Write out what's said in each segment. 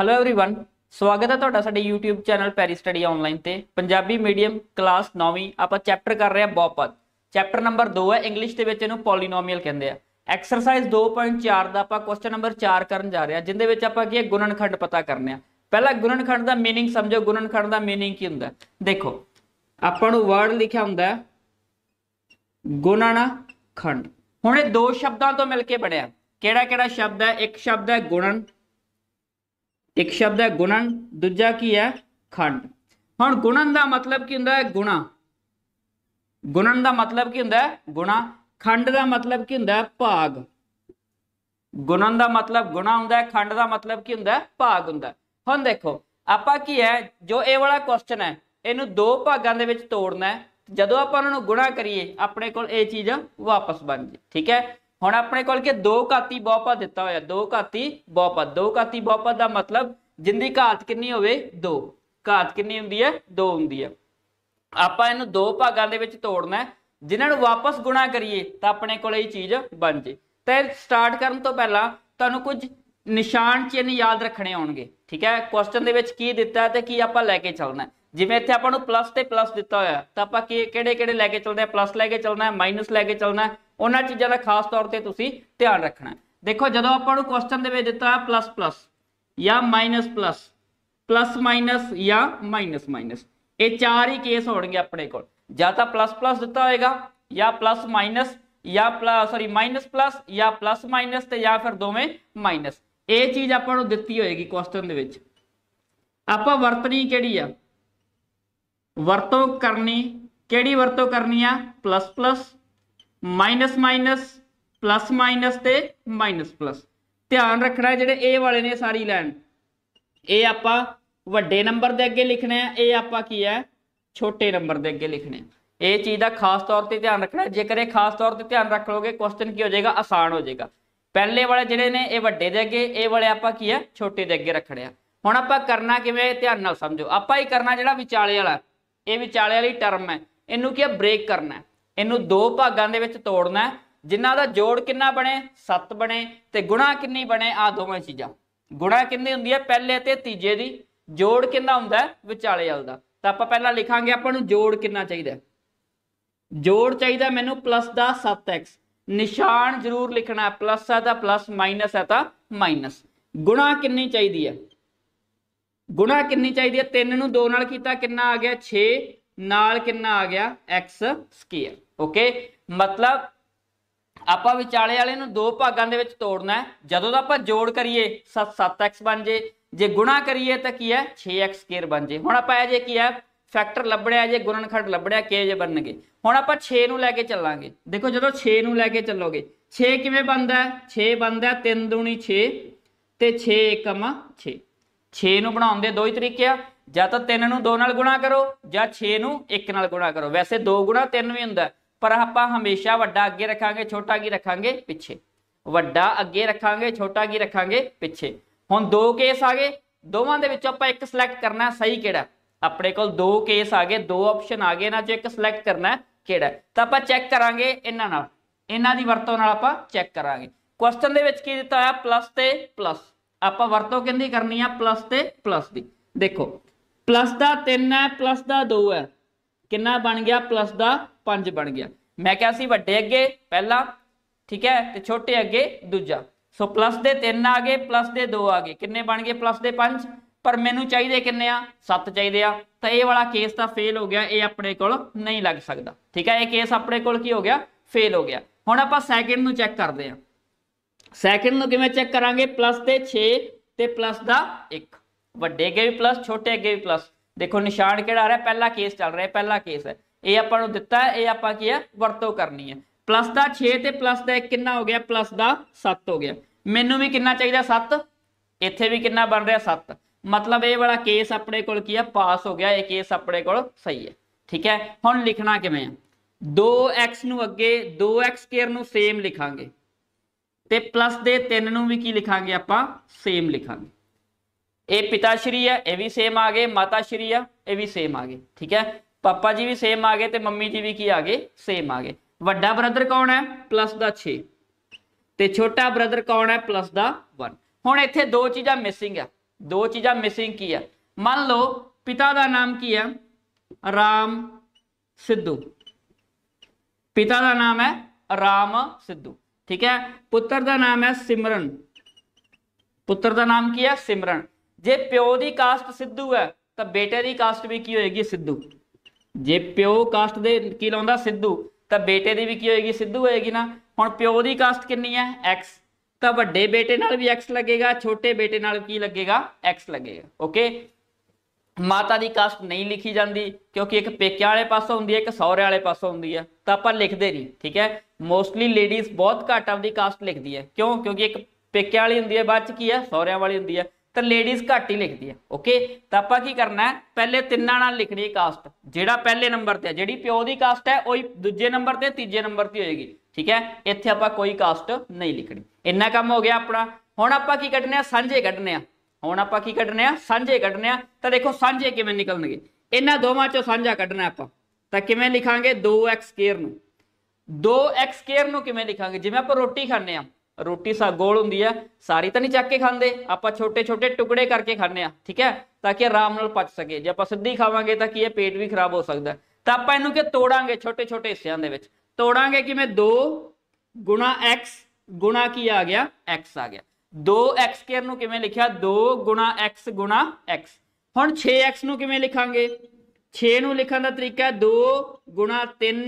hello everyone ਸਵਾਗਤ ਹੈ ਤੁਹਾਡਾ ਸਾਡੇ YouTube ਚੈਨਲ ਪੈਰੀ ਸਟੱਡੀ ਆਨਲਾਈਨ ਤੇ ਪੰਜਾਬੀ ਮੀਡੀਅਮ ਕਲਾਸ 9ਵੀਂ ਆਪਾਂ ਚੈਪਟਰ ਕਰ ਰਹੇ ਆ ਬਹੁਪਦ ਚੈਪਟਰ ਨੰਬਰ 2 ਹੈ ਇੰਗਲਿਸ਼ ਦੇ ਵਿੱਚ ਇਹਨੂੰ ਪੋਲੀਨੋਮੀਅਲ ਕਹਿੰਦੇ ਆ ਐਕਸਰਸਾਈਜ਼ 2.4 ਦਾ ਆਪਾਂ ਕੁਐਸਚਨ ਨੰਬਰ 4 ਕਰਨ ਜਾ ਰਹੇ ਆ ਜਿੰਦੇ ਵਿੱਚ ਆਪਾਂ ਕੀ ਹੈ ਗੁਣਨਖੰਡ ਪਤਾ ਕਰਨੇ ਆ ਪਹਿਲਾਂ ਗੁਣਨਖੰਡ ਦਾ मीनिंग ਸਮਝੋ ਗੁਣਨਖੰਡ ਦਾ मीनिंग ਕੀ ਹੁੰਦਾ ਦੇਖੋ ਆਪਾਂ ਨੂੰ ਵਰਡ ਲਿਖਿਆ ਹੁੰਦਾ ਗੁਣਨਖੰਡ ਹੁਣ ਇਹ ਦੋ ਸ਼ਬਦਾਂ ਤੋਂ ਮਿਲ ਕੇ ਬਣਿਆ ਕਿਹੜਾ ਕਿਹੜਾ ਸ਼ਬਦ ਹੈ ਇੱਕ ਸ਼ਬਦ ਹੈ ਗੁਣਨ ਇੱਕ ਸ਼ਬਦ ਹੈ ਗੁਣਨ ਦੂਜਾ ਕੀ ਹੈ ਖੰਡ ਹੁਣ ਗੁਣਨ ਦਾ ਮਤਲਬ ਕੀ ਹੁੰਦਾ ਹੈ ਗੁਣਾ ਗੁਣਨ ਦਾ ਮਤਲਬ ਕੀ ਹੁੰਦਾ ਹੈ ਗੁਣਾ ਖੰਡ ਦਾ ਮਤਲਬ ਕੀ ਹੁੰਦਾ ਹੈ ਭਾਗ ਗੁਣਨ ਦਾ ਮਤਲਬ ਗੁਣਾ ਹੁੰਦਾ ਹੈ ਖੰਡ ਦਾ ਮਤਲਬ ਕੀ ਹੁੰਦਾ ਹੈ ਭਾਗ ਹੁੰਦਾ ਹੁਣ ਦੇਖੋ ਆਪਾਂ ਕੀ ਹੈ ਜੋ ਇਹ ਵਾਲਾ ਕੁਐਸਚਨ ਹੈ ਇਹਨੂੰ ਦੋ ਭਾਗਾਂ ਦੇ ਵਿੱਚ ਤੋੜਨਾ ਹੈ ਜਦੋਂ ਆਪਾਂ ਉਹਨਾਂ ਨੂੰ ਗੁਣਾ ਕਰੀਏ ਆਪਣੇ ਕੋਲ ਇਹ ਚੀਜ਼ ਵਾਪਸ ਬਣ ਜੇ ਠੀਕ ਹੈ ਹੁਣ ਆਪਣੇ ਕੋਲ ਕਿ 2 ਘਾਤੀ ਬਹੁਪਦ ਦਿੱਤਾ ਹੋਇਆ 2 ਘਾਤੀ ਬਹੁਪਦ 2 ਘਾਤੀ ਬਹੁਪਦ ਦਾ ਮਤਲਬ ਜਿੰਦੀ ਘਾਤ ਕਿੰਨੀ ਹੋਵੇ 2 ਘਾਤ ਕਿੰਨੀ ਹੁੰਦੀ ਹੈ 2 ਹੁੰਦੀ ਹੈ ਆਪਾਂ ਇਹਨੂੰ ਦੋ ਭਾਗਾਂ ਦੇ ਵਿੱਚ ਤੋੜਨਾ ਜਿਨ੍ਹਾਂ ਨੂੰ ਵਾਪਸ ਗੁਣਾ ਕਰੀਏ ਤਾਂ ਆਪਣੇ ਕੋਲ ਇਹ ਚੀਜ਼ ਬਣ ਜੇ ਤੇ ਸਟਾਰਟ ਕਰਨ ਤੋਂ ਪਹਿਲਾਂ ਤੁਹਾਨੂੰ ਕੁਝ ਨਿਸ਼ਾਨ ਚਿੰਨ ਯਾਦ ਰੱਖਣੇ ਆਉਣਗੇ ਠੀਕ ਹੈ ਕੁਐਸਚਨ ਦੇ ਵਿੱਚ ਕੀ ਦਿੱਤਾ ਹੈ ਤੇ ਕੀ ਆਪਾਂ ਲੈ ਕੇ ਚੱਲਣਾ ਜਿਵੇਂ ਇੱਥੇ ਆਪਾਂ ਨੂੰ ਪਲੱਸ ਤੇ ਪਲੱਸ ਦਿੱਤਾ ਹੋਇਆ ਤਾਂ ਆਪਾਂ ਕੀ ਕਿਹੜੇ ਕਿਹੜੇ ਲੈ ਕੇ ਚੱਲਦੇ ਆ ਪਲੱਸ ਲੈ ਕੇ ਚੱਲਣਾ ਹੈ ਮਾਈਨਸ ਲੈ ਕੇ ਚੱਲਣਾ ਹੈ ਉਹਨਾਂ ਚੀਜ਼ਾਂ ਦਾ ਖਾਸ ਤੌਰ ਤੇ ਤੁਸੀਂ ਧਿਆਨ ਰੱਖਣਾ ਦੇਖੋ ਜਦੋਂ ਆਪਾਂ ਨੂੰ ਕੁਐਸਚਨ ਦੇ ਵਿੱਚ ਦਿੱਤਾ ਪਲੱਸ ਪਲੱਸ ਜਾਂ ਮਾਈਨਸ ਪਲੱਸ ਪਲੱਸ ਮਾਈਨਸ ਜਾਂ ਮਾਈਨਸ ਮਾਈਨਸ ਇਹ ਚਾਰ ਹੀ ਕੇਸ ਹੋਣਗੇ ਆਪਣੇ ਕੋਲ ਜਾਂ ਤਾਂ ਪਲੱਸ ਪਲੱਸ ਦਿੱਤਾ ਹੋਏਗਾ ਜਾਂ ਪਲੱਸ ਮਾਈਨਸ ਜਾਂ ਪਲੱਸ ਸੌਰੀ ਮਾਈਨਸ ਪਲੱਸ ਜਾਂ ਪਲੱਸ ਮਾਈਨਸ ਤੇ ਜਾਂ ਫਿਰ ਦੋਵੇਂ ਮਾਈਨਸ ਇਹ ਚੀਜ਼ ਆਪਾਂ ਨੂੰ ਦਿੱਤੀ ਹੋਏਗੀ ਕੁਐਸਚਨ ਦੇ ਵਿੱਚ ਆਪਾਂ ਵਰਤਣੀ ਕਿਹੜੀ ਆ ਵਰਤੋਂ ਕਰਨੀ ਕਿਹੜੀ ਵਰਤੋਂ ਕਰਨੀ ਆ plus plus minus minus plus minus ਤੇ ਮਾਈਨਸ ਪਲੱਸ ਧਿਆਨ ਰੱਖਣਾ ਜਿਹੜੇ A ਵਾਲੇ ਨੇ ਸਾਰੀ ਲਾਈਨ ਇਹ ਆਪਾਂ ਵੱਡੇ ਨੰਬਰ ਦੇ ਅੱਗੇ ਲਿਖਣਾ ਹੈ ਇਹ ਆਪਾਂ ਕੀ ਹੈ ਛੋਟੇ ਨੰਬਰ ਦੇ ਅੱਗੇ ਲਿਖਣੇ ਇਹ ਚੀਜ਼ ਦਾ ਖਾਸ ਤੌਰ ਤੇ ਧਿਆਨ ਰੱਖਣਾ ਜੇਕਰ ਇਹ ਖਾਸ ਤੌਰ ਤੇ ਧਿਆਨ ਰੱਖ ਲੋਗੇ ਕੁਐਸਚਨ ਕੀ ਹੋ ਜਾਏਗਾ ਆਸਾਨ ਹੋ ਜਾਏਗਾ ਪਹਿਲੇ ਵਾਲੇ ਜਿਹੜੇ ਨੇ ਇਹ ਵੱਡੇ ਦੇ ਅੱਗੇ ਇਹ ਵਾਲੇ ਆਪਾਂ ਕੀ ਹੈ ਛੋਟੇ ਦੇ ਅੱਗੇ ਰੱਖਣੇ ਆ ਹੁਣ ਆਪਾਂ ਕਰਨਾ ਕਿਵੇਂ ਧਿਆਨ ਨਾਲ ਸਮਝੋ ਆਪਾਂ ਹੀ ਕਰਨਾ ਜਿਹੜਾ ਵਿਚਾਲੇ ਵਾਲਾ ਇਹ ਵਿਚਾਲੇ ਵਾਲੀ ਟਰਮ ਹੈ ਇਹਨੂੰ ਕੀ ਹੈ ਬ੍ਰੇਕ ਕਰਨਾ ਇਹਨੂੰ ਦੋ ਭਾਗਾਂ ਦੇ ਵਿੱਚ ਤੋੜਨਾ ਜਿਨ੍ਹਾਂ ਦਾ ਜੋੜ ਕਿੰਨਾ ਬਣੇ 7 ਬਣੇ ਤੇ ਗੁਣਾ ਕਿੰਨੀ ਬਣੇ ਆ ਦੋਵੇਂ ਚੀਜ਼ਾਂ ਗੁਣਾ ਕਿੰਨੀ ਹੁੰਦੀ ਹੈ ਪਹਿਲੇ ਤੇ ਤੀਜੇ ਦੀ ਜੋੜ ਕਿੰਨਾ ਹੁੰਦਾ ਵਿਚਾਲੇ ਵਾਲ ਦਾ ਤਾਂ ਆਪਾਂ ਪਹਿਲਾਂ ਲਿਖਾਂਗੇ ਆਪਾਂ ਨੂੰ ਜੋੜ ਕਿੰਨਾ ਚਾਹੀਦਾ ਜੋੜ ਚਾਹੀਦਾ ਮੈਨੂੰ ਪਲੱਸ ਦਾ 7x ਨਿਸ਼ਾਨ ਜ਼ਰੂਰ ਲਿਖਣਾ ਪਲੱਸ ਹੈ ਤਾਂ ਪਲੱਸ ਮਾਈਨਸ ਹੈ ਤਾਂ ਮਾਈਨਸ ਗੁਣਾ ਕਿੰਨੀ ਚਾਹੀਦੀ ਹੈ ਗੁਣਾ ਕਿੰਨੀ ਚਾਹੀਦੀ ਹੈ 3 ਨੂੰ 2 ਨਾਲ ਕੀਤਾ ਕਿੰਨਾ ਆ ਗਿਆ 6 ਨਾਲ ਕਿੰਨਾ ਆ ਗਿਆ x ਸਕੁਅਰ ਓਕੇ ਮਤਲਬ ਆਪਾਂ ਵਿਚਾਲੇ ਵਾਲੇ ਨੂੰ ਦੋ ਭਾਗਾਂ ਦੇ ਵਿੱਚ ਤੋੜਨਾ ਹੈ ਜਦੋਂ ਦਾ ਆਪਾਂ ਜੋੜ ਕਰੀਏ 7 7x ਬਣ ਜੇ ਜੇ ਗੁਣਾ ਕਰੀਏ ਤਾਂ ਕੀ ਹੈ 6x2 ਬਣ ਜੇ ਹੁਣ ਆਪਾਂ ਇਹ ਜੇ ਕੀ ਹੈ ਫੈਕਟਰ ਲੱਭਣਿਆ ਜੇ ਗੁਣਨਖੰਡ ਲੱਭਣਿਆ ਕੇ ਜੇ ਬਣਨਗੇ ਹੁਣ ਆਪਾਂ 6 ਨੂੰ ਲੈ ਕੇ ਚੱਲਾਂਗੇ ਦੇਖੋ ਜਦੋਂ 6 ਨੂੰ ਲੈ ਕੇ ਚੱਲੋਗੇ 6 ਕਿਵੇਂ ਬਣਦਾ 6 ਬਣਦਾ 3 ਦੂਣੀ 6 ਤੇ 6 1 6 6 ਨੂੰ ਬਣਾਉਣ ਦੇ ਦੋ ਹੀ ਤਰੀਕੇ ਆ ਜਾਂ ਤਾਂ 3 ਨੂੰ 2 ਨਾਲ ਗੁਣਾ ਕਰੋ ਜਾਂ 6 ਨੂੰ 1 ਨਾਲ ਗੁਣਾ ਕਰੋ ਵੈਸੇ 2 ਗੁਣਾ 3 ਵੀ ਹੁੰਦਾ ਪਰ ਆਪਾਂ ਹਮੇਸ਼ਾ ਵੱਡਾ ਅੱਗੇ ਰੱਖਾਂਗੇ ਛੋਟਾ ਕੀ ਰੱਖਾਂਗੇ ਪਿੱਛੇ ਵੱਡਾ ਅੱਗੇ ਰੱਖਾਂਗੇ ਛੋਟਾ ਕੀ ਰੱਖਾਂਗੇ ਪਿੱਛੇ ਹੁਣ ਦੋ ਕੇਸ ਆ ਗਏ ਦੋਵਾਂ ਦੇ ਵਿੱਚੋਂ ਆਪਾਂ ਇੱਕ ਸਿਲੈਕਟ ਕਰਨਾ ਸਹੀ ਕਿਹੜਾ ਆਪਣੇ ਕੋਲ ਦੋ ਕੇਸ ਆ ਗਏ ਦੋ ਆਪਸ਼ਨ ਆ ਗਏ ਨਾ ਚੋਂ ਇੱਕ ਸਿਲੈਕਟ ਕਰਨਾ ਕਿਹੜਾ ਤਾਂ ਆਪਾਂ ਚੈੱਕ ਕਰਾਂਗੇ ਇਹਨਾਂ ਨਾਲ ਇਹਨਾਂ ਦੀ ਵਰਤੋਂ ਨਾਲ ਆਪਾਂ ਚੈੱਕ ਕਰਾਂਗੇ ਕੁਐਸਚਨ ਦੇ ਵਿੱਚ ਕੀ ਦਿੱਤਾ ਹੋਇਆ ਪਲੱਸ ਤੇ ਪਲੱਸ ਆਪਾਂ ਵਰਤੋਂ ਕਿੰਦੀ ਕਰਨੀ ਆ ਪਲੱਸ ਤੇ ਪਲੱਸ ਦੀ ਦੇਖੋ ਪਲੱਸ ਦਾ 3 ਹੈ ਪਲੱਸ ਦਾ 2 ਹੈ ਕਿੰਨਾ ਬਣ ਗਿਆ ਪਲੱਸ ਦਾ 5 ਬਣ ਗਿਆ ਮੈਂ ਕਿਹਾ ਸੀ ਵੱਡੇ ਅੱਗੇ ਪਹਿਲਾ ਠੀਕ ਹੈ ਤੇ ਛੋਟੇ ਅੱਗੇ ਦੂਜਾ ਸੋ ਪਲੱਸ ਦੇ 3 ਆ ਗਏ ਪਲੱਸ ਦੇ 2 ਆ ਗਏ ਕਿੰਨੇ ਬਣ ਗਏ ਪਲੱਸ ਦੇ 5 ਪਰ ਮੈਨੂੰ ਚਾਹੀਦੇ ਕਿੰਨੇ ਆ 7 ਚਾਹੀਦੇ ਆ ਤਾਂ ਇਹ ਵਾਲਾ ਕੇਸ ਤਾਂ ਫੇਲ ਹੋ ਗਿਆ ਇਹ ਆਪਣੇ ਕੋਲ ਨਹੀਂ ਲੱਗ ਸਕਦਾ ਠੀਕ ਹੈ ਇਹ ਕੇਸ ਆਪਣੇ ਕੋਲ ਕੀ ਹੋ ਗਿਆ ਫੇਲ ਹੋ ਗਿਆ ਹੁਣ ਆਪਾਂ ਸੈਕਿੰਡ ਨੂੰ ਚੈੱਕ ਕਰਦੇ ਆ ਸੈਕਿੰਡ ਨੂੰ ਕਿਵੇਂ ਚੈੱਕ ਕਰਾਂਗੇ ਪਲੱਸ ਤੇ 6 ਤੇ ਪਲੱਸ ਦਾ 1 ਵੱਡੇ ਅੱਗੇ ਵੀ ਪਲੱਸ ਛੋਟੇ ਅੱਗੇ ਵੀ ਪਲੱਸ ਦੇਖੋ ਨਿਸ਼ਾਨ ਕਿਹੜਾ ਆ ਰਿਹਾ ਪਹਿਲਾ ਕੇਸ ਚੱਲ ਰਿਹਾ ਪਹਿਲਾ ਕੇਸ ਹੈ ਇਹ ਆਪਾਂ ਨੂੰ ਦਿੱਤਾ ਇਹ ਆਪਾਂ ਕੀ ਹੈ ਵਰਤੋਂ ਕਰਨੀ ਹੈ ਪਲੱਸ ਦਾ 6 ਤੇ ਪਲੱਸ ਦਾ 1 ਕਿੰਨਾ ਹੋ ਗਿਆ ਪਲੱਸ ਦਾ 7 ਹੋ ਗਿਆ ਮੈਨੂੰ ਵੀ ਕਿੰਨਾ ਚਾਹੀਦਾ 7 ਇੱਥੇ ਵੀ ਕਿੰਨਾ ਬਣ ਰਿਹਾ 7 ਮਤਲਬ ਇਹ ਵਾਲਾ ਕੇਸ ਆਪਣੇ ਕੋਲ ਕੀ ਹੈ ਪਾਸ ਹੋ ਗਿਆ ਇਹ ਕੇਸ ਆਪਣੇ ਕੋਲ ਸਹੀ ਹੈ ਠੀਕ ਹੈ ਹੁਣ ਲਿਖਣਾ ਕਿਵੇਂ ਹੈ 2x ਨੂੰ ਅੱਗੇ 2x² ਨੂੰ ਸੇਮ ਲਿਖਾਂਗੇ ਤੇ ਪਲੱਸ ਦੇ 3 ਨੂੰ ਵੀ ਕੀ ਲਿਖਾਂਗੇ ਆਪਾਂ ਸੇਮ ਲਿਖਾਂਗੇ ਇਹ ਪਿਤਾ ਸ਼੍ਰੀ ਹੈ ਇਹ ਵੀ ਸੇਮ ਆ ਗਏ ਮਾਤਾ ਸ਼੍ਰੀ ਆ ਇਹ ਵੀ ਸੇਮ ਆ ਗਏ ਠੀਕ ਹੈ ਪਾਪਾ ਜੀ ਵੀ ਸੇਮ ਆ ਗਏ ਤੇ ਮੰਮੀ ਜੀ ਵੀ ਕੀ ਆ ਗਏ ਸੇਮ ਆ ਗਏ ਵੱਡਾ ਬ੍ਰਦਰ ਕੌਣ ਹੈ ਪਲੱਸ ਦਾ 6 ਤੇ ਛੋਟਾ ਬ੍ਰਦਰ ਕੌਣ ਹੈ ਪਲੱਸ ਦਾ 1 ਹੁਣ ਇੱਥੇ ਦੋ ਚੀਜ਼ਾਂ ਮਿਸਿੰਗ ਆ ਦੋ ਚੀਜ਼ਾਂ ਮਿਸਿੰਗ ਕੀ ਆ ਮੰਨ ਲਓ ਪਿਤਾ ਦਾ ਨਾਮ ਕੀ ਆ ਰਾਮ ਸਿੱਧੂ ਪਿਤਾ ਦਾ ਨਾਮ ਹੈ ਰਾਮ ਸਿੱਧੂ ਠੀਕ ਹੈ ਪੁੱਤਰ ਦਾ ਨਾਮ ਹੈ ਸਿਮਰਨ ਪੁੱਤਰ ਦਾ ਨਾਮ ਕੀ ਹੈ ਸਿਮਰਨ ਜੇ ਪਿਓ ਦੀ ਕਾਸਟ ਸਿੱਧੂ ਹੈ ਤਾਂ ਬੇਟੇ ਦੀ ਕਾਸਟ ਵੀ ਕੀ ਹੋਏਗੀ ਸਿੱਧੂ ਜੇ ਪਿਓ ਕਾਸਟ ਦੇ ਕੀ ਲਾਉਂਦਾ ਸਿੱਧੂ ਤਾਂ ਬੇਟੇ ਦੀ ਵੀ ਕੀ ਹੋਏਗੀ ਸਿੱਧੂ ਹੋਏਗੀ ਨਾ ਹੁਣ ਪਿਓ ਦੀ ਕਾਸਟ ਕਿੰਨੀ ਹੈ x ਤਾਂ ਵੱਡੇ ਬੇਟੇ ਨਾਲ ਵੀ x ਲੱਗੇਗਾ ਛੋਟੇ ਬੇਟੇ ਨਾਲ ਕੀ ਲੱਗੇਗਾ x ਲੱਗੇਗਾ ਓਕੇ ਮਾਤਾ ਦੀ ਕਾਸਟ ਨਹੀਂ ਲਿਖੀ ਜਾਂਦੀ ਕਿਉਂਕਿ ਇੱਕ ਪੇਕੇ ਵਾਲੇ ਪਾਸੋਂ ਹੁੰਦੀ ਹੈ ਇੱਕ ਸਹੁਰੇ ਵਾਲੇ ਪਾਸੋਂ ਹੁੰਦੀ ਹੈ ਤਾਂ ਆਪਾਂ ਲਿਖਦੇ ਨਹੀਂ ਠੀਕ ਹੈ ਮੋਸਟਲੀ ਲੇਡੀਜ਼ ਬਹੁਤ ਘੱਟ ਆਪਦੀ ਕਾਸਟ ਲਿਖਦੀ ਹੈ ਕਿਉਂ ਕਿਉਂਕਿ ਇੱਕ ਪੇਕੇ ਵਾਲੀ ਹੁੰਦੀ ਹੈ ਬਾਅਦ ਚ ਕੀ ਹੈ ਸਹੁਰਿਆਂ ਵਾਲੀ ਹੁੰਦੀ ਹੈ ਤਾਂ ਲੇਡੀਜ਼ ਘੱਟ ਹੀ ਲਿਖਦੀ ਹੈ ਓਕੇ ਤਾਂ ਆਪਾਂ ਕੀ ਕਰਨਾ ਹੈ ਪਹਿਲੇ ਤਿੰਨਾਂ ਨਾਲ ਲਿਖਣੀ ਹੈ ਕਾਸਟ ਜਿਹੜਾ ਪਹਿਲੇ ਨੰਬਰ ਤੇ ਹੈ ਜਿਹੜੀ ਪਿਓ ਦੀ ਕਾਸਟ ਹੈ ਉਹੀ ਦੂਜੇ ਨੰਬਰ ਤੇ ਤੀਜੇ ਨੰਬਰ ਤੇ ਹੋਏਗੀ ਠੀਕ ਹੈ ਇੱਥੇ ਆਪਾਂ ਕੋਈ ਕਾਸਟ ਨਹੀਂ ਲਿਖਣੀ ਇੰਨਾ ਕੰਮ ਹੋ ਗਿਆ ਆਪਣਾ ਹੁਣ ਆਪਾਂ ਕੀ ਕੱਢਨੇ ਆ ਸਾਂਝੇ ਕੱਢਨੇ ਆ ਹੁਣ ਆਪਾਂ ਕੀ ਕੱਢਨੇ ਆ ਸਾਂਝੇ ਕੱਢਨੇ ਆ ਤਾਂ ਦੇਖੋ ਸਾਂਝੇ ਕਿਵੇਂ ਨਿਕਲਣਗੇ ਇਹਨਾਂ ਦੋਵਾਂ ਚੋਂ ਸਾਂਝਾ ਕੱਢਣਾ ਆਪਾਂ ਤਾਂ ਕਿਵੇਂ ਲਿਖਾਂਗੇ 2x² ਨੂੰ 2x² ਨੂੰ ਕਿਵੇਂ ਲਿਖਾਂਗੇ ਜਿਵੇਂ ਆਪਾਂ ਰੋਟੀ ਖਾਂਦੇ ਆ ਰੋਟੀ ਸਾ ਗੋਲ ਹੁੰਦੀ ਹੈ ਸਾਰੀ ਤਾਂ ਨਹੀਂ ਚੱਕ ਕੇ ਖਾਂਦੇ ਆਪਾਂ ਛੋਟੇ ਛੋਟੇ ਟੁਕੜੇ ਕਰਕੇ ਖਾਂਦੇ ਆ ਠੀਕ ਹੈ ਤਾਂ ਕਿ ਆਰਾਮ ਨਾਲ ਪਚ ਸਕੇ ਜੇ ਆਪਾਂ ਸਿੱਧੀ ਖਾਵਾਂਗੇ ਤਾਂ ਕੀ ਹੈ ਪੇਟ ਵੀ ਖਰਾਬ ਹੋ ਸਕਦਾ ਤਾਂ ਆਪਾਂ ਇਹਨੂੰ ਕਿ ਤੋੜਾਂਗੇ ਛੋਟੇ ਛੋਟੇ ਹਿੱਸਿਆਂ ਦੇ ਵਿੱਚ ਤੋੜਾਂਗੇ ਕਿਵੇਂ 2 ਗੁਣਾ x ਗੁਣਾ ਕੀ ਆ ਗਿਆ x ਆ ਗਿਆ 2x ਨੂੰ ਕਿਵੇਂ ਲਿਖਿਆ 2 ਗੁਣਾ x ਗੁਣਾ x ਹੁਣ 6x ਨੂੰ ਕਿਵੇਂ ਲਿਖਾਂਗੇ 6 ਨੂੰ ਲਿਖਣ ਦਾ ਤਰੀਕਾ ਹੈ 2 3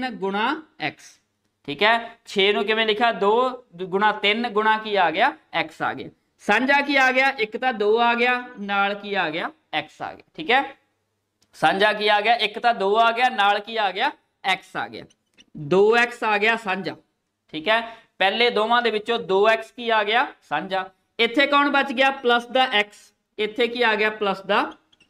x ਠੀਕ ਹੈ 6 ਨੂੰ ਕਿਵੇਂ ਲਿਖਿਆ 2 ਗੁਣਾ 3 ਗੁਣਾ ਕੀ ਆ ਗਿਆ x ਆ ਗਿਆ ਸਾਂਝਾ ਕੀ ਆ ਗਿਆ ਇੱਕ ਤਾਂ 2 ਆ ਗਿਆ ਨਾਲ ਕੀ ਆ ਗਿਆ x ਆ ਗਿਆ ਠੀਕ ਹੈ ਸਾਂਝਾ ਕੀ ਆ ਗਿਆ ਇੱਕ ਤਾਂ 2 ਆ ਗਿਆ ਨਾਲ ਕੀ ਆ ਗਿਆ x ਆ ਗਿਆ 2x ਆ ਗਿਆ ਸਾਂਝਾ ਠੀਕ ਹੈ ਪਹਿਲੇ ਦੋਵਾਂ ਦੇ ਵਿੱਚੋਂ 2x ਕੀ ਆ ਗਿਆ ਸਾਂਝਾ ਇੱਥੇ ਕੌਣ ਬਚ ਗਿਆ ਪਲੱਸ ਦਾ x ਇੱਥੇ ਕੀ ਆ ਗਿਆ ਪਲੱਸ ਦਾ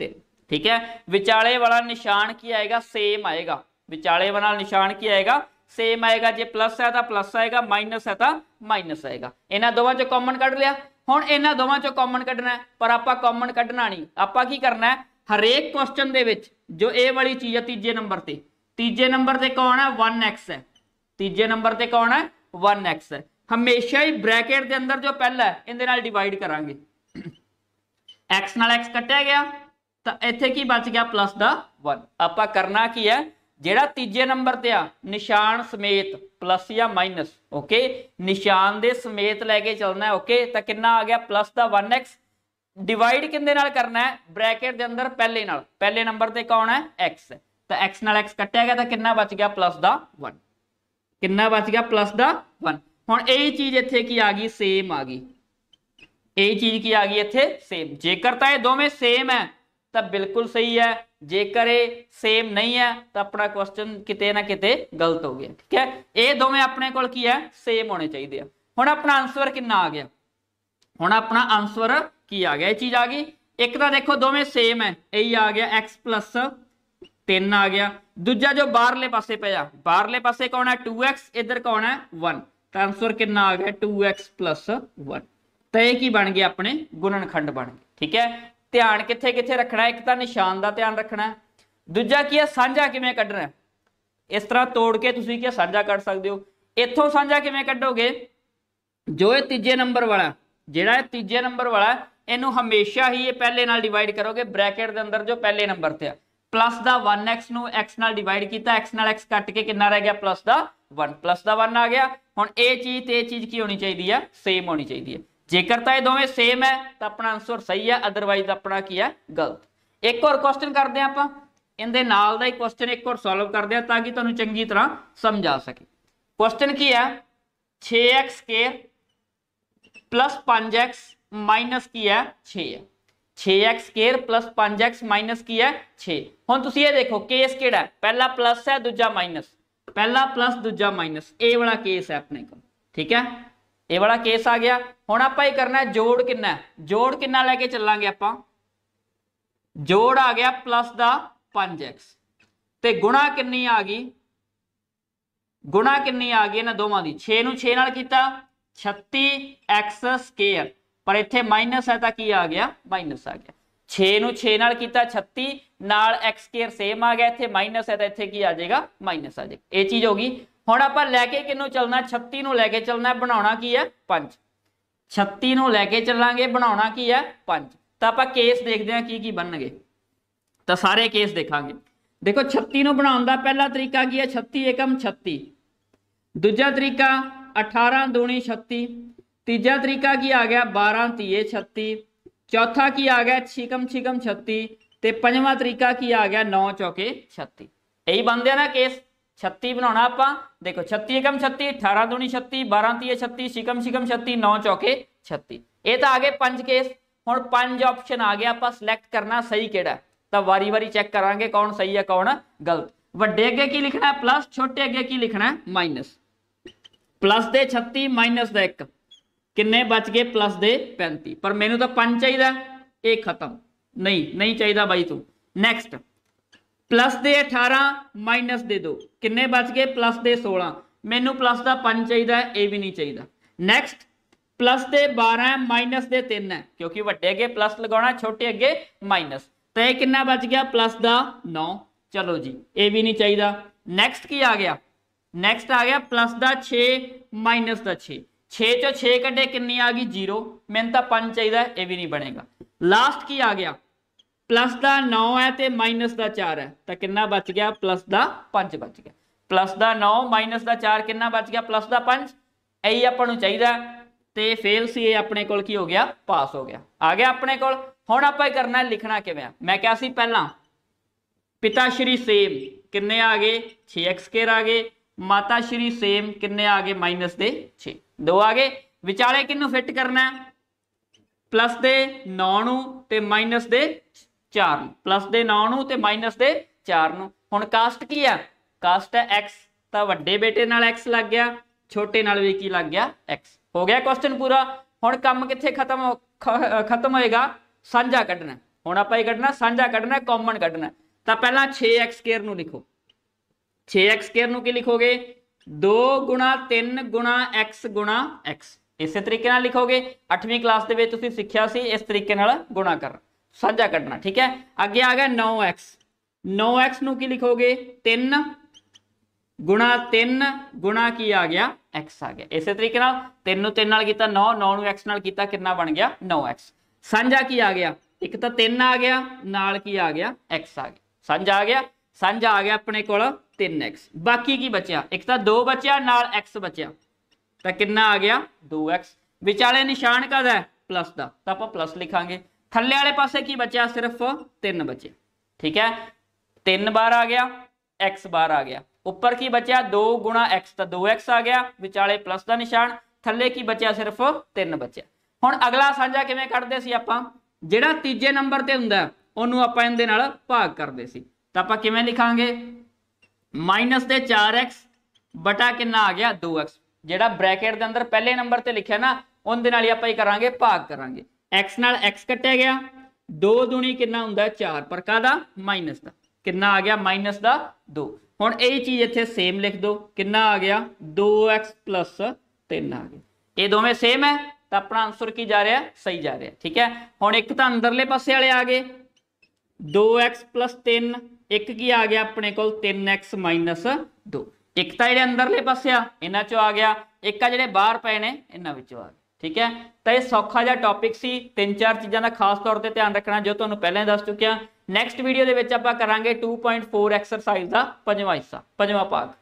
3 ਠੀਕ ਹੈ ਵਿਚਾਲੇ ਵਾਲਾ ਨਿਸ਼ਾਨ ਕੀ ਆਏਗਾ ਸੇਮ ਆਏਗਾ ਵਿਚਾਲੇ ਵਾਲਾ ਨਿਸ਼ਾਨ ਕੀ ਆਏਗਾ ਸੇਮ ਆਏਗਾ ਜੇ ਪਲੱਸ ਹੈ ਤਾਂ ਪਲੱਸ ਆਏਗਾ ਮਾਈਨਸ ਹੈ ਤਾਂ ਮਾਈਨਸ ਆਏਗਾ ਇਹਨਾਂ ਦੋਵਾਂ ਚੋਂ ਕਾਮਨ ਕੱਢ ਲਿਆ ਹੁਣ ਇਹਨਾਂ ਦੋਵਾਂ ਚੋਂ ਕਾਮਨ ਕੱਢਣਾ ਹੈ ਪਰ ਆਪਾਂ ਕਾਮਨ ਕੱਢਣਾ ਨਹੀਂ ਆਪਾਂ ਕੀ ਕਰਨਾ ਹੈ ਹਰੇਕ ਕੁਐਸਚਨ ਦੇ ਵਿੱਚ ਜੋ ਇਹ ਵਾਲੀ ਚੀਜ਼ ਹੈ ਤੀਜੇ ਨੰਬਰ ਤੇ ਤੀਜੇ ਨੰਬਰ ਤੇ ਕੌਣ ਹੈ 1x ਹੈ ਤੀਜੇ ਨੰਬਰ ਤੇ ਕੌਣ ਹੈ 1x ਹੈ ਹਮੇਸ਼ਾ ਹੀ ਬ੍ਰੈਕਟ ਦੇ ਅੰਦਰ ਜੋ ਪਹਿਲਾ ਹੈ ਇਹਦੇ ਨਾਲ ਡਿਵਾਈਡ ਕਰਾਂਗੇ x ਨਾਲ x ਕੱਟਿਆ ਗਿਆ ਤਾਂ ਇੱਥੇ ਕੀ ਬਚ ਗਿਆ ਪਲੱਸ ਦਾ 1 ਆਪਾਂ ਕਰਨਾ ਕੀ ਹੈ ਜਿਹੜਾ ਤੀਜੇ ਨੰਬਰ ਤੇ ਆ ਨਿਸ਼ਾਨ ਸਮੇਤ ਪਲੱਸ ਜਾਂ ਮਾਈਨਸ ਓਕੇ ਨਿਸ਼ਾਨ ਦੇ ਸਮੇਤ ਲੈ ਕੇ ਚੱਲਣਾ ਓਕੇ ਤਾਂ ਕਿੰਨਾ ਆ ਗਿਆ ਪਲੱਸ ਦਾ 1x ਡਿਵਾਈਡ ਕਿੰਦੇ ਨਾਲ ਕਰਨਾ ਹੈ ਬ੍ਰੈਕਟ ਦੇ ਅੰਦਰ ਪਹਿਲੇ ਨਾਲ ਪਹਿਲੇ ਨੰਬਰ ਤੇ ਕੌਣ ਹੈ x ਤਾਂ x ਨਾਲ x ਕੱਟਿਆ ਗਿਆ ਤਾਂ ਕਿੰਨਾ ਬਚ ਗਿਆ ਪਲੱਸ ਦਾ 1 ਕਿੰਨਾ ਬਚ ਗਿਆ ਪਲੱਸ ਦਾ 1 ਹੁਣ ਇਹ ਚੀਜ਼ ਇੱਥੇ ਕੀ ਆ ਗਈ ਸੇਮ ਆ ਗਈ ਇਹ ਚੀਜ਼ ਕੀ ਆ ਗਈ ਇੱਥੇ ਸੇਮ ਜੇਕਰ ਤਾਂ ਇਹ ਦੋਵੇਂ ਸੇਮ ਹੈ ਤਾਂ ਬਿਲਕੁਲ ਸਹੀ ਹੈ जेकर सेम नहीं है तो अपना क्वेश्चन कितना कित गलत हो गया ठीक है ये दोवें अपने को है सेम होने चाहिए हम अपना आंसर कि आ गया हम अपना आंसर की आ गया यह चीज आ गई एक तो देखो दोवें सेम है यही आ गया एक्स प्लस तीन आ गया दूजा जो बारे पास पाया बारे पास कौन है टू एक्स इधर कौन है वन तो आंसर कि आ गया टू एक्स प्लस वन तो यह बन गया अपने गुणनखंड बन गए ठीक है ਧਿਆਨ ਕਿੱਥੇ ਕਿੱਥੇ ਰੱਖਣਾ ਇੱਕ ਤਾਂ ਨਿਸ਼ਾਨ ਦਾ ਧਿਆਨ ਰੱਖਣਾ ਦੂਜਾ ਕੀ ਹੈ ਸਾਂਝਾ ਕਿਵੇਂ ਕੱਢਣਾ ਇਸ ਤਰ੍ਹਾਂ ਤੋੜ ਕੇ ਤੁਸੀਂ ਕੀ ਸਾਂਝਾ ਕੱਢ ਸਕਦੇ ਹੋ ਇੱਥੋਂ ਸਾਂਝਾ ਕਿਵੇਂ ਕੱਢੋਗੇ ਜੋ ਇਹ ਤੀਜੇ ਨੰਬਰ ਵਾਲਾ ਜਿਹੜਾ ਇਹ ਤੀਜੇ ਨੰਬਰ ਵਾਲਾ ਇਹਨੂੰ ਹਮੇਸ਼ਾ ਹੀ ਇਹ ਪਹਿਲੇ ਨਾਲ ਡਿਵਾਈਡ ਕਰੋਗੇ ਬ੍ਰੈਕਟ ਦੇ ਅੰਦਰ ਜੋ ਪਹਿਲੇ ਨੰਬਰ ਤੇ ਆ ਪਲੱਸ ਦਾ 1x ਨੂੰ x ਨਾਲ ਡਿਵਾਈਡ ਕੀਤਾ x ਨਾਲ x ਕੱਟ ਕੇ ਕਿੰਨਾ ਰਹਿ ਗਿਆ ਪਲੱਸ ਦਾ 1 ਪਲੱਸ ਦਾ 1 ਆ ਗਿਆ ਹੁਣ ਇਹ ਚੀਜ਼ ਤੇ ਇਹ ਚੀਜ਼ ਕੀ ਹੋਣੀ ਚਾਹੀਦੀ ਆ ਸੇਮ ਹੋਣੀ ਚਾਹੀਦੀ ਆ ਜੇਕਰ ਤਾਂ ਇਹ ਦੋਵੇਂ ਸੇਮ ਹੈ ਤਾਂ ਆਪਣਾ ਆਨਸਰ ਸਹੀ ਹੈ ਅਦਰਵਾਈਜ਼ ਆਪਣਾ ਕੀ ਹੈ ਗਲਤ ਇੱਕ ਹੋਰ ਕੁਐਸਚਨ ਕਰਦੇ ਆਪਾਂ ਇਹਦੇ ਨਾਲ ਦਾ ਹੀ ਕੁਐਸਚਨ ਇੱਕ ਹੋਰ ਸੋਲਵ ਕਰਦੇ ਆ ਤਾਂ ਕਿ ਤੁਹਾਨੂੰ ਚੰਗੀ ਤਰ੍ਹਾਂ ਸਮਝ ਆ ਸਕੇ ਕੁਐਸਚਨ ਕੀ ਹੈ 6x2 5x ਕੀ ਹੈ 6 ਹੈ 6x2 5x ਕੀ ਹੈ 6 ਹੁਣ ਤੁਸੀਂ ਇਹ ਦੇਖੋ ਕੇਸ ਕਿਹੜਾ ਪਹਿਲਾ ਪਲੱਸ ਹੈ ਦੂਜਾ ਮਾਈਨਸ ਪਹਿਲਾ ਪਲੱਸ ਦੂਜਾ ਮਾਈਨਸ ਇਹ ਵਾਲਾ ਕੇਸ ਹੈ ਆਪਣੇ ਕੋਲ ਠੀਕ ਹੈ ਇਹ ਵਾਲਾ ਕੇਸ ਆ ਗਿਆ ਹੁਣ ਆਪਾਂ ਇਹ ਕਰਨਾ ਜੋੜ ਕਿੰਨਾ ਜੋੜ ਕਿੰਨਾ ਲੈ ਕੇ ਚੱਲਾਂਗੇ ਆਪਾਂ ਜੋੜ ਆ ਗਿਆ ਪਲੱਸ ਦਾ 5x ਤੇ ਗੁਣਾ ਕਿੰਨੀ ਆ ਗਈ ਗੁਣਾ ਕਿੰਨੀ ਆ ਗਈ ਇਹਨਾਂ ਦੋਵਾਂ ਦੀ 6 ਨੂੰ 6 ਨਾਲ ਕੀਤਾ 36x2 ਪਰ ਇੱਥੇ ਮਾਈਨਸ ਹੈ ਤਾਂ ਕੀ ਆ ਗਿਆ ਮਾਈਨਸ ਆ ਗਿਆ 6 ਨੂੰ 6 ਨਾਲ ਕੀਤਾ 36 ਨਾਲ x2 ਸੇਮ ਆ ਗਿਆ ਇੱਥੇ ਮਾਈਨਸ ਹੈ ਤਾਂ ਇੱਥੇ ਕੀ ਆ ਜਾਏਗਾ ਮਾਈਨਸ ਆ ਜਾਏਗਾ ਇਹ ਚੀਜ਼ ਹੋ ਗਈ ਹੁਣ ਆਪਾਂ ਲੈ ਕੇ ਕਿੰਨੂੰ ਚੱਲਣਾ 36 ਨੂੰ ਲੈ ਕੇ ਚੱਲਣਾ ਬਣਾਉਣਾ ਕੀ ਹੈ 5 36 ਨੂੰ ਲੈ ਕੇ ਚੱਲਾਂਗੇ ਬਣਾਉਣਾ ਕੀ ਹੈ 5 ਤਾਂ ਆਪਾਂ ਕੇਸ ਦੇਖਦੇ ਹਾਂ ਕੀ ਕੀ ਬਣਨਗੇ ਤਾਂ ਸਾਰੇ ਕੇਸ ਦੇਖਾਂਗੇ ਦੇਖੋ 36 ਨੂੰ ਬਣਾਉਣ ਦਾ ਪਹਿਲਾ ਤਰੀਕਾ ਕੀ ਹੈ 36 ਏਕਮ 36 ਦੂਜਾ ਤਰੀਕਾ 18 ਦੂਣੀ 36 ਤੀਜਾ ਤਰੀਕਾ ਕੀ ਆ ਗਿਆ 12 ਤੀਏ 36 ਚੌਥਾ ਕੀ ਆ ਗਿਆ ਛਿਕਮ ਛਿਕਮ 36 ਤੇ ਪੰਜਵਾਂ ਤਰੀਕਾ ਕੀ ਆ ਗਿਆ 9 ਚੌਕੇ 36 ਇਹੀ ਬੰਦੇ ਨਾ ਕੇਸ 36 ਬਣਾਉਣਾ ਆਪਾਂ ਦੇਖੋ 36 एकम 36 18 दूनी 36 12 3 36 6 शिकम 36 9 4 36 ਇਹ ਤਾਂ ਆ ਗਏ ਪੰਜ ਕੇਸ ਹੁਣ ਪੰਜ ਆਪਸ਼ਨ ਆ ਗਿਆ ਆਪਾਂ ਸਿਲੈਕਟ ਕਰਨਾ ਸਹੀ ਕਿਹੜਾ ਤਾਂ ਵਾਰੀ-ਵਾਰੀ ਚੈੱਕ ਕਰਾਂਗੇ ਕੌਣ ਸਹੀ ਹੈ ਕੌਣ ਗਲਤ ਵੱਡੇ ਅੱਗੇ ਕੀ ਲਿਖਣਾ ਹੈ ਪਲੱਸ ਛੋਟੇ ਅੱਗੇ ਕੀ ਲਿਖਣਾ ਹੈ ਮਾਈਨਸ ਪਲੱਸ ਦੇ 36 ਮਾਈਨਸ ਦਾ 1 ਕਿੰਨੇ ਬਚ ਗਏ ਪਲੱਸ ਦੇ 35 ਪਰ ਮੈਨੂੰ ਤਾਂ 5 ਚਾਹੀਦਾ ਇਹ ਖਤਮ ਨਹੀਂ ਨਹੀਂ ਚਾਹੀਦਾ ਬਾਈ ਤੂੰ ਨੈਕਸਟ ਪਲੱਸ ਦੇ 18 ਮਾਈਨਸ ਦੇ 2 ਕਿੰਨੇ ਬਚ ਗਏ ਪਲੱਸ ਦੇ 16 ਮੈਨੂੰ ਪਲੱਸ ਦਾ 5 ਚਾਹੀਦਾ ਇਹ ਵੀ ਨਹੀਂ ਚਾਹੀਦਾ ਨੈਕਸਟ ਪਲੱਸ ਦੇ 12 ਮਾਈਨਸ ਦੇ 3 ਹੈ ਕਿਉਂਕਿ ਵੱਡੇ ਅੱਗੇ ਪਲੱਸ ਲਗਾਉਣਾ ਛੋਟੇ ਅੱਗੇ ਮਾਈਨਸ ਤਾਂ ਇਹ ਕਿੰਨਾ ਬਚ ਗਿਆ ਪਲੱਸ ਦਾ 9 ਚਲੋ ਜੀ ਇਹ ਵੀ ਨਹੀਂ ਚਾਹੀਦਾ ਨੈਕਸਟ ਕੀ ਆ ਗਿਆ ਨੈਕਸਟ ਆ ਗਿਆ ਪਲੱਸ ਦਾ 6 ਮਾਈਨਸ ਦਾ 6 6 ਚੋਂ 6 ਕੱਢੇ ਕਿੰਨੀ ਆ ਗਈ 0 ਮੈਨੂੰ ਤਾਂ 5 ਚਾਹੀਦਾ ਇਹ ਵੀ ਨਹੀਂ ਬਣੇਗਾ ਲਾਸਟ ਕੀ ਆ ਗਿਆ ਪਲੱਸ ਦਾ 9 ਹੈ ਤੇ ਮਾਈਨਸ ਦਾ 4 ਹੈ ਤਾਂ ਕਿੰਨਾ ਬਚ ਗਿਆ ਪਲੱਸ ਦਾ 5 ਬਚ ਗਿਆ ਪਲੱਸ ਦਾ 9 ਮਾਈਨਸ ਦਾ 4 ਕਿੰਨਾ ਬਚ ਗਿਆ ਪਲੱਸ ਦਾ 5 ਇਹੀ ਆਪਾਂ ਨੂੰ ਚਾਹੀਦਾ ਤੇ ਫੇਲ ਸੀ ਇਹ ਆਪਣੇ ਕੋਲ ਕੀ ਹੋ ਗਿਆ ਪਾਸ ਹੋ ਗਿਆ ਆ ਗਿਆ ਆਪਣੇ ਕੋਲ ਹੁਣ ਆਪਾਂ ਇਹ ਕਰਨਾ ਲਿਖਣਾ ਕਿਵੇਂ ਆ ਮੈਂ ਕਿਹਾ ਸੀ ਪਹਿਲਾਂ ਪਿਤਾ ਸ਼੍ਰੀ ਸੇਮ ਕਿੰਨੇ ਆ ਗਏ 6x2 ਆ ਗਏ ਮਾਤਾ ਸ਼੍ਰੀ ਸੇਮ ਕਿੰਨੇ ਆ ਗਏ ਮਾਈਨਸ ਦੇ 6 ਦੋ ਆ ਗਏ ਵਿਚਾਲੇ ਕਿੰਨੂੰ ਫਿੱਟ ਕਰਨਾ ਪਲੱਸ ਦੇ 9 ਨੂੰ ਤੇ ਮਾਈਨਸ ਦੇ 4 ਨੂੰ ਪਲੱਸ ਦੇ 9 ਨੂੰ ਤੇ ਮਾਈਨਸ ਦੇ 4 ਨੂੰ ਹੁਣ ਕਾਸਟ ਕੀ ਆ ਕਾਸਟ ਹੈ x ਤਾਂ ਵੱਡੇ ਬੇਟੇ ਨਾਲ x ਲੱਗ ਗਿਆ ਛੋਟੇ ਨਾਲ ਵੀ ਕੀ ਲੱਗ ਗਿਆ x ਹੋ ਗਿਆ ਕੁਐਸਚਨ ਪੂਰਾ ਹੁਣ ਕੰਮ ਕਿੱਥੇ ਖਤਮ ਖਤਮ ਹੋਏਗਾ ਸਾਂਝਾ ਕੱਢਣਾ ਹੁਣ ਆਪਾਂ ਇਹ ਕੱਢਣਾ ਸਾਂਝਾ ਕੱਢਣਾ ਕਾਮਨ ਕੱਢਣਾ ਤਾਂ ਪਹਿਲਾਂ 6x2 ਨੂੰ ਲਿਖੋ 6x2 ਨੂੰ ਕੀ ਲਿਖੋਗੇ 2 3 x x ਇਸੇ ਤਰੀਕੇ ਨਾਲ ਲਿਖੋਗੇ 8ਵੀਂ ਕਲਾਸ ਦੇ ਵਿੱਚ ਤੁਸੀਂ ਸਿੱਖਿਆ ਸੀ ਇਸ ਤਰੀਕੇ ਨਾਲ ਗੁਣਾ ਕਰਨਾ ਸਾਂਝਾ ਕੱਢਣਾ ਠੀਕ ਹੈ ਅੱਗੇ ਆ ਗਿਆ 9x 9x ਨੂੰ ਕੀ ਲਿਖੋਗੇ 3 ਗੁਣਾ 3 ਗੁਣਾ ਕੀ ਆ ਗਿਆ x ਆ ਗਿਆ ਇਸੇ ਤਰੀਕੇ ਨਾਲ 3 ਨੂੰ 3 ਨਾਲ ਕੀਤਾ 9 9 ਨੂੰ x ਨਾਲ ਕੀਤਾ ਕਿੰਨਾ ਬਣ ਗਿਆ 9x ਸਾਂਝਾ ਕੀ ਆ ਗਿਆ ਇੱਕ ਤਾਂ 3 ਆ ਗਿਆ ਨਾਲ ਕੀ ਆ ਗਿਆ x ਆ ਗਿਆ ਸਾਂਝਾ ਆ ਗਿਆ ਸਾਂਝਾ ਆ ਗਿਆ ਆਪਣੇ ਕੋਲ 3x ਬਾਕੀ ਕੀ ਬਚਿਆ ਇੱਕ ਤਾਂ 2 ਬਚਿਆ ਨਾਲ x ਬਚਿਆ ਤਾਂ ਕਿੰਨਾ ਆ ਗਿਆ 2x ਵਿਚਾਲੇ ਨਿਸ਼ਾਨ ਕਦ ਹੈ ਪਲੱਸ ਦਾ ਤਾਂ ਆਪਾਂ ਪਲੱਸ ਲਿਖਾਂਗੇ ਥੱਲੇ ਵਾਲੇ ਪਾਸੇ ਕੀ ਬਚਿਆ ਸਿਰਫ 3 ਬਚੇ ਠੀਕ ਹੈ 3 ਬਾਰ ਆ ਗਿਆ x ਬਾਰ ਆ ਗਿਆ ਉੱਪਰ ਕੀ ਬਚਿਆ 2 x ਤਾਂ 2x ਆ ਗਿਆ ਵਿਚਾਲੇ ਪਲੱਸ ਦਾ ਨਿਸ਼ਾਨ ਥੱਲੇ ਕੀ ਬਚਿਆ ਸਿਰਫ 3 ਬਚਿਆ ਹੁਣ ਅਗਲਾ ਸਾਂਝਾ ਕਿਵੇਂ ਕੱਢਦੇ ਸੀ ਆਪਾਂ ਜਿਹੜਾ ਤੀਜੇ ਨੰਬਰ ਤੇ ਹੁੰਦਾ ਉਹਨੂੰ ਆਪਾਂ ਇਹਦੇ ਨਾਲ ਭਾਗ ਕਰਦੇ ਸੀ ਤਾਂ ਆਪਾਂ ਕਿਵੇਂ ਲਿਖਾਂਗੇ ਮਾਈਨਸ ਦੇ 4x ਬਟਾ ਕਿੰਨਾ ਆ ਗਿਆ 2x ਜਿਹੜਾ ਬ੍ਰੈਕਟ ਦੇ ਅੰਦਰ ਪਹਿਲੇ ਨੰਬਰ ਤੇ ਲਿਖਿਆ ਨਾ ਉਹਦੇ ਨਾਲ ਹੀ ਆਪਾਂ ਇਹ ਕਰਾਂਗੇ ਭਾਗ ਕਰਾਂਗੇ x ਨਾਲ x ਕੱਟਿਆ ਗਿਆ 2 ਦੁਣੀ ਕਿੰਨਾ ਹੁੰਦਾ 4 ਪਰ ਕਾਦਾ ਮਾਈਨਸ ਦਾ ਕਿੰਨਾ ਆ ਗਿਆ ਮਾਈਨਸ ਦਾ 2 ਹੁਣ ਇਹ ਚੀਜ਼ ਇੱਥੇ ਸੇਮ ਲਿਖ ਦਿਓ ਕਿੰਨਾ ਆ ਗਿਆ 2x 3 ਆ ਗਿਆ ਇਹ ਦੋਵੇਂ ਸੇਮ ਹੈ ਤਾਂ ਆਪਣਾ ਆਨਸਰ ਕੀ ਜਾ ਰਿਹਾ ਸਹੀ ਜਾ ਰਿਹਾ ਠੀਕ ਹੈ ਹੁਣ ਇੱਕ ਤਾਂ ਅੰਦਰਲੇ ਪਾਸੇ ਵਾਲੇ ਆ ਗਏ 2x 3 ਇੱਕ ਕੀ ਆ ਗਿਆ ਆਪਣੇ ਕੋਲ 3x 2 ਇੱਕ ਤਾਂ ਜਿਹੜੇ ਅੰਦਰਲੇ ਪਾਸੇ ਆ ਇਹਨਾਂ ਚੋਂ ਆ ਗਿਆ ਇੱਕ ਆ ਜਿਹੜੇ ਬਾਹਰ ਪਏ ਨੇ ਇਹਨਾਂ ਵਿੱਚੋਂ ਆ ਗਿਆ ਠੀਕ ਹੈ ਤਾਂ ਇਹ ਸੌਖਾ ਜਿਹਾ ਟੌਪਿਕ ਸੀ ਤਿੰਨ ਚਾਰ ਚੀਜ਼ਾਂ ਦਾ ਖਾਸ ਤੌਰ ਤੇ ਧਿਆਨ ਰੱਖਣਾ ਜੋ ਤੁਹਾਨੂੰ ਪਹਿਲਾਂ ਹੀ ਦੱਸ ਚੁੱਕਿਆ ਨੈਕਸਟ ਵੀਡੀਓ ਦੇ ਵਿੱਚ ਆਪਾਂ ਕਰਾਂਗੇ 2.4 ਐਕਸਰਸਾਈਜ਼ ਦਾ ਪੰਜਵਾਂ ਹਿੱਸਾ ਪੰਜਵਾਂ ਭਾਗ